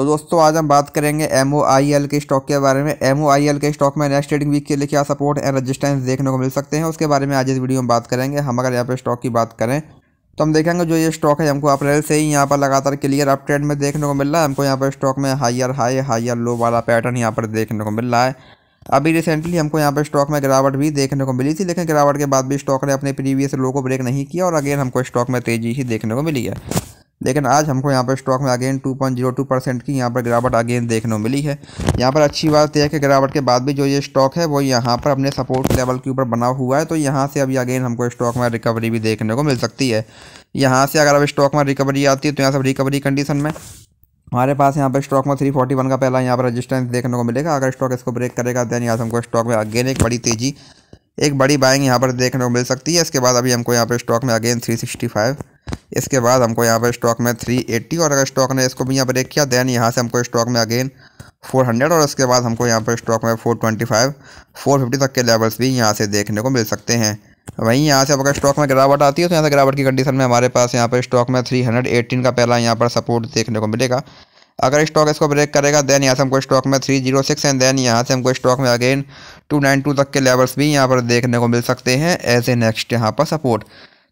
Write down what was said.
तो दोस्तों आज हम बात करेंगे एम के स्टॉक के बारे में एम के स्टॉक में नेक्स्ट ट्रेडिंग वीक के लिए क्या सपोर्ट एंड रजिस्टेंस देखने को मिल सकते हैं उसके बारे में आज इस वीडियो में बात करेंगे हम अगर यहाँ पर स्टॉक की बात करें तो हम देखेंगे जो ये स्टॉक है हमको अप्रैल से ही यहाँ पर लगातार क्लियर अप ट्रेंड में देखने को मिल रहा है हमको यहाँ पर स्टॉक में हाइयर हाई हाइयर लो वाला पैटर्न यहाँ पर देखने को मिल रहा है अभी रिसेंटली हमको यहाँ पर स्टॉक में गिरावट भी देखने को मिली थी लेकिन गिरावट के बाद भी स्टॉक ने अपने प्रीवियस लो को ब्रेक नहीं किया और अगेन हमको स्टॉक में तेज़ी ही देखने को मिली है लेकिन आज हमको यहाँ पर स्टॉक में अगेन 2.02 परसेंट की यहाँ पर गिरावट अगेन देखने को मिली है यहाँ पर अच्छी बात यह है कि गिरावट के बाद भी जो ये स्टॉक है वो यहाँ पर अपने सपोर्ट लेवल के ऊपर बना हुआ है तो यहाँ से अभी अगेन हमको स्टॉक में रिकवरी भी देखने को मिल सकती है यहाँ से अगर अब स्टॉक में रिकवरी आती है तो यहाँ से रिकवरी कंडीशन में हमारे पास यहाँ पर स्टॉक में थ्री फोर्टी वन का पहला यहाँ पर रजिस्टेंस देखने को मिलेगा अगर स्टॉक इसको ब्रेक करेगा देन यहाँ से हमको स्टॉक में अगेन एक बड़ी तेज़ी एक बड़ी बाइंग यहाँ पर देखने को मिल सकती है इसके बाद अभी हमको यहाँ पर स्टॉक में अगेन थ्री सिक्सटी फाइव इसके बाद हमको यहाँ पर स्टॉक में 380 और अगर स्टॉक ने इसको भी यहाँ ब्रेक किया दैन यहाँ से हमको स्टॉक में अगेन 400 और उसके बाद हमको यहाँ पर स्टॉक में 425, 450 तक के लेवल्स भी यहाँ से देखने को मिल सकते हैं वहीं यहाँ से अगर स्टॉक में गिरावट आती है तो यहाँ से गिरावट की कंडीशन में हमारे पास यहाँ पर स्टॉक में एटीन का पहला यहाँ पर सपोर्ट देखने को मिलेगा अगर स्टॉक इसको ब्रेक करेगा दैन यहाँ से हमको स्टॉक में three zero six and then यहाँ से हमको स्टॉक में अगेन टू नाइन टू तक के लेवल्स भी यहाँ पर देखने को मिल सकते हैं एज ए नेक्स्ट यहाँ पर सपोर्ट